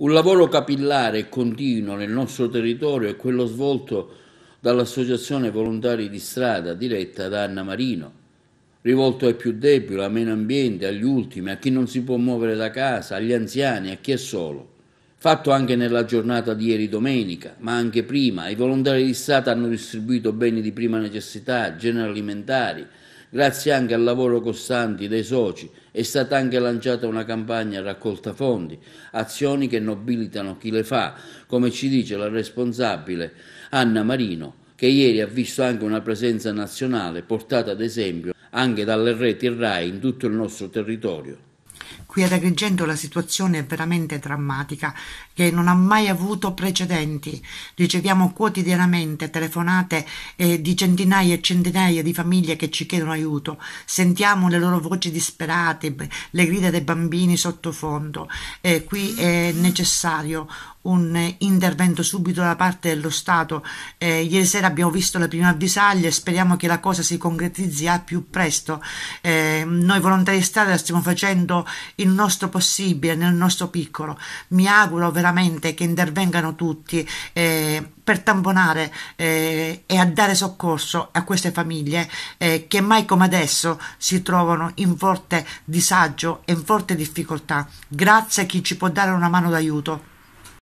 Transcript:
Un lavoro capillare e continuo nel nostro territorio è quello svolto dall'Associazione Volontari di Strada, diretta da Anna Marino, rivolto ai più deboli, a meno ambiente, agli ultimi, a chi non si può muovere da casa, agli anziani, a chi è solo. Fatto anche nella giornata di ieri domenica, ma anche prima, i volontari di Strada hanno distribuito beni di prima necessità, generi alimentari, Grazie anche al lavoro costante dei soci è stata anche lanciata una campagna raccolta fondi, azioni che nobilitano chi le fa, come ci dice la responsabile Anna Marino, che ieri ha visto anche una presenza nazionale portata ad esempio anche dalle reti RAI in tutto il nostro territorio qui ad Agrigento la situazione è veramente drammatica che non ha mai avuto precedenti. Riceviamo quotidianamente telefonate eh, di centinaia e centinaia di famiglie che ci chiedono aiuto, sentiamo le loro voci disperate, le grida dei bambini sottofondo. Eh, qui è necessario un eh, intervento subito da parte dello Stato. Eh, ieri sera abbiamo visto le prime avvisaglie, speriamo che la cosa si concretizzi al più presto. Eh, noi volontari strada stiamo facendo il nostro possibile nel nostro piccolo. Mi auguro veramente che intervengano tutti eh, per tamponare eh, e a dare soccorso a queste famiglie eh, che mai come adesso si trovano in forte disagio e in forte difficoltà. Grazie a chi ci può dare una mano d'aiuto.